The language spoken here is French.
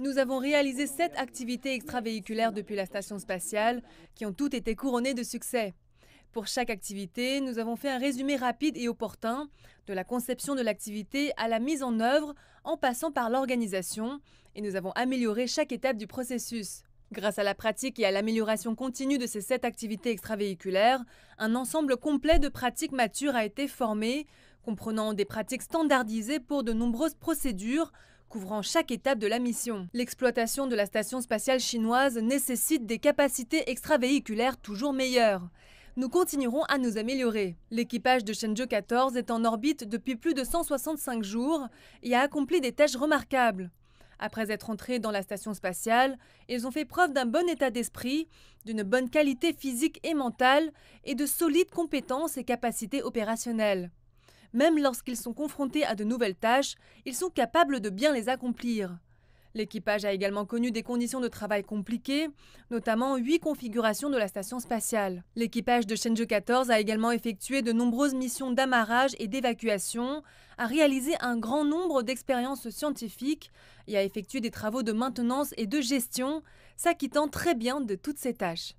Nous avons réalisé sept activités extravéhiculaires depuis la station spatiale qui ont toutes été couronnées de succès. Pour chaque activité, nous avons fait un résumé rapide et opportun de la conception de l'activité à la mise en œuvre en passant par l'organisation et nous avons amélioré chaque étape du processus. Grâce à la pratique et à l'amélioration continue de ces sept activités extravéhiculaires, un ensemble complet de pratiques matures a été formé comprenant des pratiques standardisées pour de nombreuses procédures, couvrant chaque étape de la mission. L'exploitation de la station spatiale chinoise nécessite des capacités extravéhiculaires toujours meilleures. Nous continuerons à nous améliorer. L'équipage de Shenzhou 14 est en orbite depuis plus de 165 jours et a accompli des tâches remarquables. Après être entrés dans la station spatiale, ils ont fait preuve d'un bon état d'esprit, d'une bonne qualité physique et mentale et de solides compétences et capacités opérationnelles. Même lorsqu'ils sont confrontés à de nouvelles tâches, ils sont capables de bien les accomplir. L'équipage a également connu des conditions de travail compliquées, notamment huit configurations de la station spatiale. L'équipage de Shenzhou 14 a également effectué de nombreuses missions d'amarrage et d'évacuation, a réalisé un grand nombre d'expériences scientifiques et a effectué des travaux de maintenance et de gestion, s'acquittant très bien de toutes ces tâches.